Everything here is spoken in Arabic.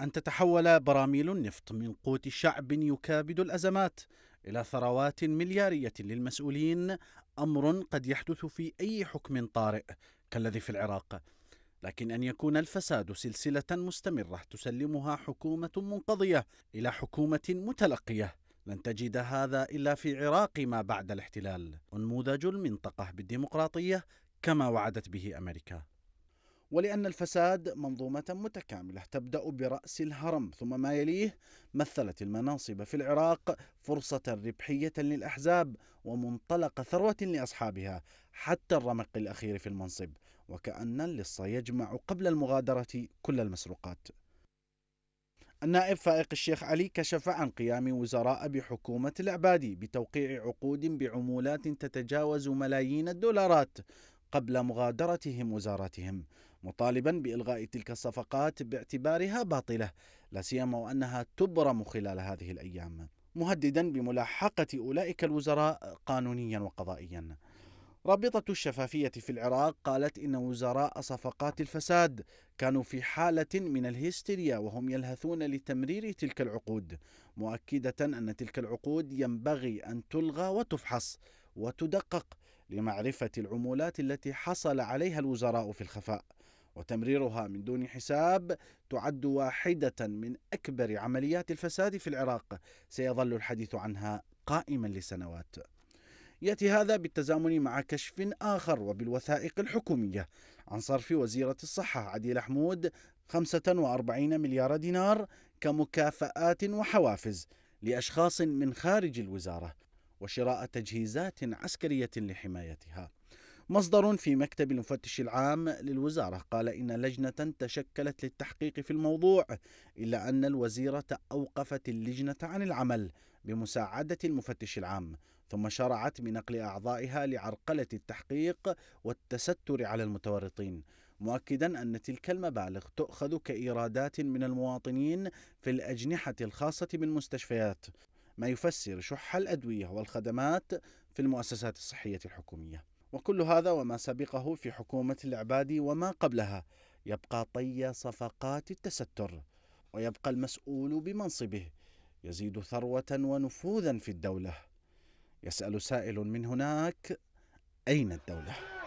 أن تتحول براميل النفط من قوت شعب يكابد الأزمات إلى ثروات مليارية للمسؤولين أمر قد يحدث في أي حكم طارئ كالذي في العراق لكن أن يكون الفساد سلسلة مستمرة تسلمها حكومة منقضية إلى حكومة متلقية لن تجد هذا إلا في عراق ما بعد الاحتلال نموذج المنطقة بالديمقراطية كما وعدت به أمريكا ولأن الفساد منظومة متكاملة تبدأ برأس الهرم ثم ما يليه مثلت المناصب في العراق فرصة ربحية للأحزاب ومنطلق ثروة لأصحابها حتى الرمق الأخير في المنصب وكأن اللص يجمع قبل المغادرة كل المسروقات النائب فائق الشيخ علي كشف عن قيام وزراء بحكومة العبادي بتوقيع عقود بعمولات تتجاوز ملايين الدولارات قبل مغادرتهم وزارتهم مطالبا بإلغاء تلك الصفقات باعتبارها باطلة لا سيما وأنها تبرم خلال هذه الأيام مهددا بملاحقة أولئك الوزراء قانونيا وقضائيا رابطة الشفافية في العراق قالت إن وزراء صفقات الفساد كانوا في حالة من الهستيريا وهم يلهثون لتمرير تلك العقود مؤكدة أن تلك العقود ينبغي أن تلغى وتفحص وتدقق لمعرفة العمولات التي حصل عليها الوزراء في الخفاء وتمريرها من دون حساب تعد واحدة من أكبر عمليات الفساد في العراق سيظل الحديث عنها قائما لسنوات ياتي هذا بالتزامن مع كشف اخر وبالوثائق الحكوميه عن صرف وزيره الصحه عديل حمود 45 مليار دينار كمكافآت وحوافز لاشخاص من خارج الوزاره وشراء تجهيزات عسكريه لحمايتها. مصدر في مكتب المفتش العام للوزارة قال إن لجنة تشكلت للتحقيق في الموضوع إلا أن الوزيرة أوقفت اللجنة عن العمل بمساعدة المفتش العام ثم شرعت بنقل أعضائها لعرقلة التحقيق والتستر على المتورطين مؤكدا أن تلك المبالغ تؤخذ كإيرادات من المواطنين في الأجنحة الخاصة بالمستشفيات ما يفسر شح الأدوية والخدمات في المؤسسات الصحية الحكومية وكل هذا وما سبقه في حكومة العبادي وما قبلها يبقى طي صفقات التستر ويبقى المسؤول بمنصبه يزيد ثروة ونفوذا في الدولة يسأل سائل من هناك أين الدولة؟